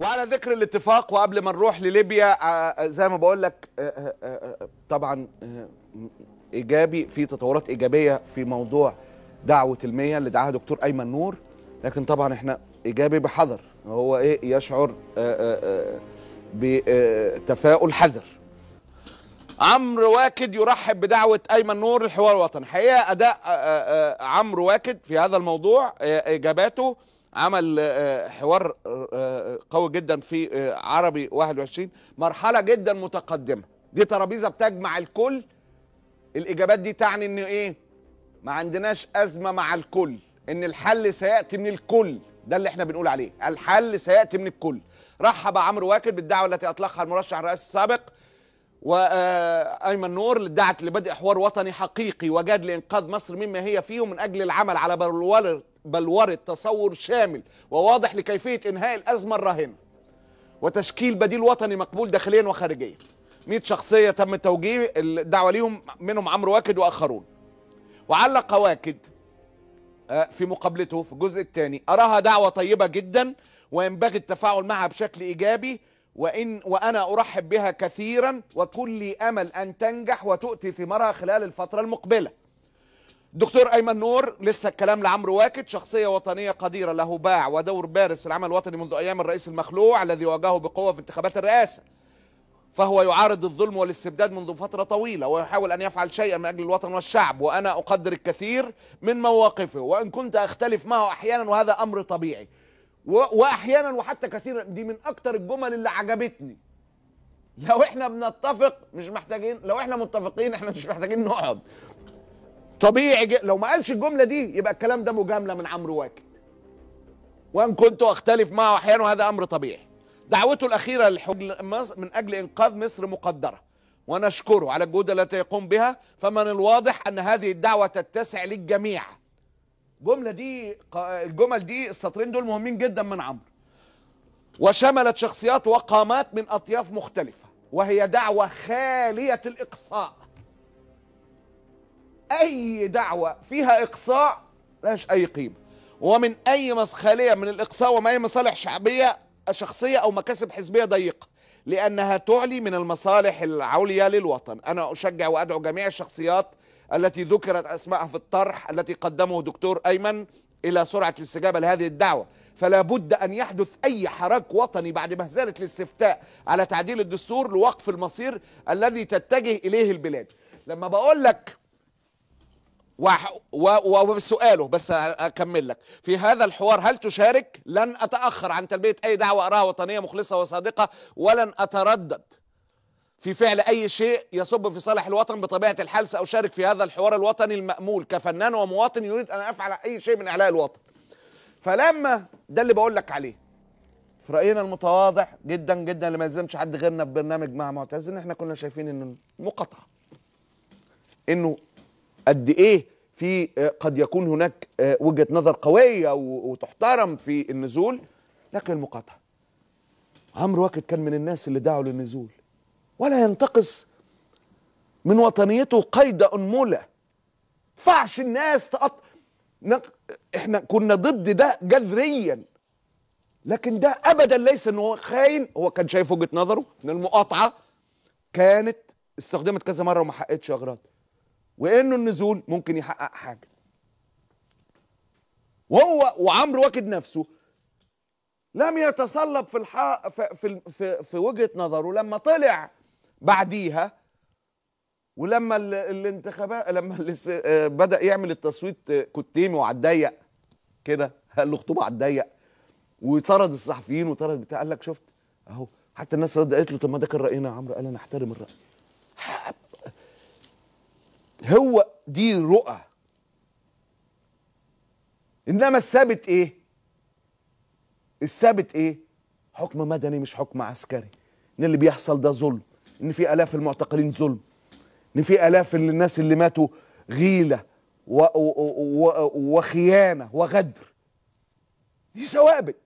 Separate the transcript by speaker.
Speaker 1: وعلى ذكر الاتفاق وقبل ما نروح لليبيا آه، آه، زي ما بقول لك آه، طبعا ايجابي في تطورات ايجابيه في موضوع دعوه المية اللي دعاها دكتور ايمن نور لكن طبعا احنا ايجابي بحذر هو ايه يشعر بتفاؤل حذر عمرو واكد يرحب بدعوه ايمن نور للحوار الوطني حقيقه اداء عمرو واكد في هذا الموضوع اجاباته عمل آه، حوار آه، آه، قوي جدا في عربي 21 مرحله جدا متقدمه دي ترابيزه بتجمع الكل الاجابات دي تعني ان ايه ما عندناش ازمه مع الكل ان الحل سياتي من الكل ده اللي احنا بنقول عليه الحل سياتي من الكل رحب عمرو واكد بالدعوه التي اطلقها المرشح الرئاسي السابق وايمن نور دعت لبدء حوار وطني حقيقي وجاد لانقاذ مصر مما هي فيه من اجل العمل على بلوره بل ورد تصور شامل وواضح لكيفية إنهاء الأزمة الراهنة وتشكيل بديل وطني مقبول داخليا وخارجيا 100 شخصية تم توجيه الدعوة ليهم منهم عمرو واكد وآخرون وعلق واكد آه، في مقابلته في الجزء الثاني أراها دعوة طيبة جدا وينبغي التفاعل معها بشكل إيجابي وإن وأنا أرحب بها كثيرا وكل أمل أن تنجح وتؤتي ثمارها خلال الفترة المقبلة دكتور ايمن نور لسه الكلام لعمرو واكد شخصيه وطنيه قديره له باع ودور بارز في العمل الوطني منذ ايام الرئيس المخلوع الذي واجهه بقوه في انتخابات الرئاسه فهو يعارض الظلم والاستبداد منذ فتره طويله ويحاول ان يفعل شيئا من اجل الوطن والشعب وانا اقدر الكثير من مواقفه وان كنت اختلف معه احيانا وهذا امر طبيعي واحيانا وحتى كثيرا دي من اكثر الجمل اللي عجبتني لو احنا بنتفق مش محتاجين لو احنا متفقين احنا مش محتاجين نقعد طبيعي جدا لو ما قالش الجمله دي يبقى الكلام ده مجامله من عمرو واكد وان كنت اختلف معه احيانا وهذا امر طبيعي دعوته الاخيره للحج من اجل انقاذ مصر مقدره ونشكره على الجهود التي يقوم بها فمن الواضح ان هذه الدعوه تتسع للجميع الجمله دي الجمل دي السطرين دول مهمين جدا من عمرو وشملت شخصيات وقامات من اطياف مختلفه وهي دعوه خاليه الاقصاء اي دعوه فيها اقصاء لهاش اي قيمه ومن اي مسخليه من الاقصاء ومن اي مصالح شعبيه شخصيه او مكاسب حزبيه ضيقه لانها تعلي من المصالح العليا للوطن انا اشجع وادعو جميع الشخصيات التي ذكرت اسمائها في الطرح التي قدمه دكتور ايمن الى سرعه الاستجابه لهذه الدعوه فلا بد ان يحدث اي حراك وطني بعد مهزله الاستفتاء على تعديل الدستور لوقف المصير الذي تتجه اليه البلاد لما بقول لك وسؤاله بس اكمل لك في هذا الحوار هل تشارك لن اتاخر عن تلبيه اي دعوه اراها وطنيه مخلصه وصادقه ولن اتردد في فعل اي شيء يصب في صالح الوطن بطبيعه الحال ساشارك في هذا الحوار الوطني المامول كفنان ومواطن يريد ان افعل اي شيء من اعلاء الوطن فلما ده اللي بقول لك عليه في راينا المتواضع جدا جدا اللي ما يلزمش حد غيرنا في برنامج مع معتز ان احنا كنا شايفين انه مقاطعه انه قد ايه في آه، قد يكون هناك آه، وجهه نظر قويه وتحترم في النزول لكن المقاطعه عمرو واكد كان من الناس اللي دعوا للنزول ولا ينتقص من وطنيته قيد انمله فعش الناس تقط نق... احنا كنا ضد ده جذريا لكن ده ابدا ليس انه هو خاين هو كان شايف وجهه نظره ان المقاطعه كانت استخدمت كذا مره وما حققتش اغراض وانه النزول ممكن يحقق حاجه وهو وعمرو واكد نفسه لم يتصلب في الحق في في في وجهه نظره لما طلع بعديها ولما الانتخابات لما بدا يعمل التصويت كتيمي وعلى الضيق كده قال له خطوبه على الضيق وطرد الصحفيين وطرد بتاع قال لك شفت اهو حتى الناس ردت قالت له طب ما ده كان راينا يا عمرو قال انا احترم الراي هو دي رؤى انما الثابت ايه الثابت ايه حكم مدني مش حكم عسكري ان اللي بيحصل ده ظلم ان في الاف المعتقلين ظلم ان في الاف الناس اللي ماتوا غيله و... و... و... وخيانه وغدر دي ثوابت